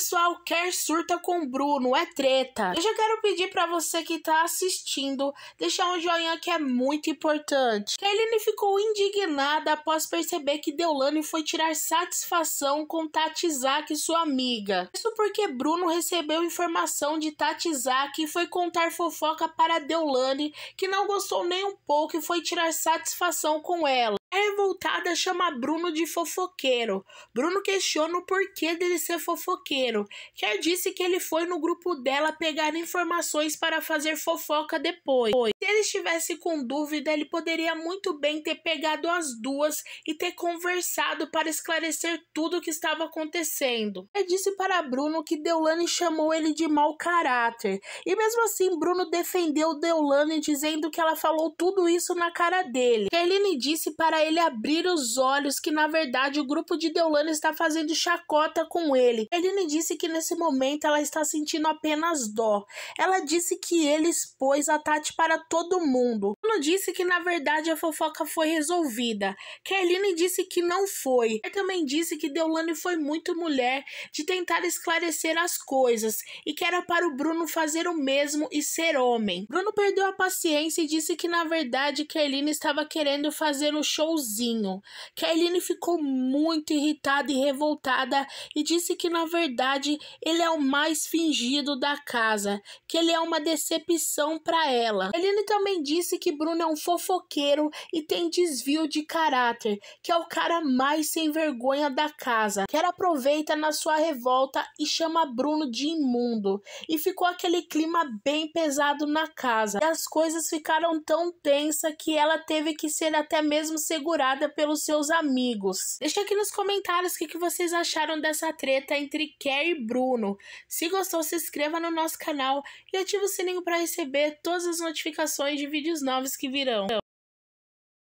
pessoal quer surta com Bruno, é treta. Eu já quero pedir para você que tá assistindo deixar um joinha que é muito importante. Kaylin ficou indignada após perceber que Deolane foi tirar satisfação com Tati Zaki, sua amiga. Isso porque Bruno recebeu informação de Tati Zaki e foi contar fofoca para Deolane, que não gostou nem um pouco e foi tirar satisfação com ela revoltada chama Bruno de fofoqueiro. Bruno questiona o porquê dele ser fofoqueiro. Quer disse que ele foi no grupo dela pegar informações para fazer fofoca depois. Se ele estivesse com dúvida, ele poderia muito bem ter pegado as duas e ter conversado para esclarecer tudo o que estava acontecendo. Ele disse para Bruno que Deolane chamou ele de mau caráter. E mesmo assim, Bruno defendeu Deolane dizendo que ela falou tudo isso na cara dele. Kerline disse para ele abrir os olhos que na verdade o grupo de Deolane está fazendo chacota com ele. Eline disse que nesse momento ela está sentindo apenas dó. Ela disse que ele expôs a Tati para todo mundo. Bruno disse que na verdade a fofoca foi resolvida. Kerline disse que não foi. Ele também disse que Deolane foi muito mulher de tentar esclarecer as coisas e que era para o Bruno fazer o mesmo e ser homem. Bruno perdeu a paciência e disse que na verdade Kerline estava querendo fazer um showzinho sozinho. Eline ficou muito irritada e revoltada e disse que na verdade ele é o mais fingido da casa, que ele é uma decepção para ela. Eline também disse que Bruno é um fofoqueiro e tem desvio de caráter, que é o cara mais sem vergonha da casa. ela aproveita na sua revolta e chama Bruno de imundo. E ficou aquele clima bem pesado na casa. E as coisas ficaram tão tensas que ela teve que ser até mesmo segurada procurada pelos seus amigos. Deixa aqui nos comentários o que, que vocês acharam dessa treta entre Kerr e Bruno. Se gostou, se inscreva no nosso canal e ative o sininho para receber todas as notificações de vídeos novos que virão.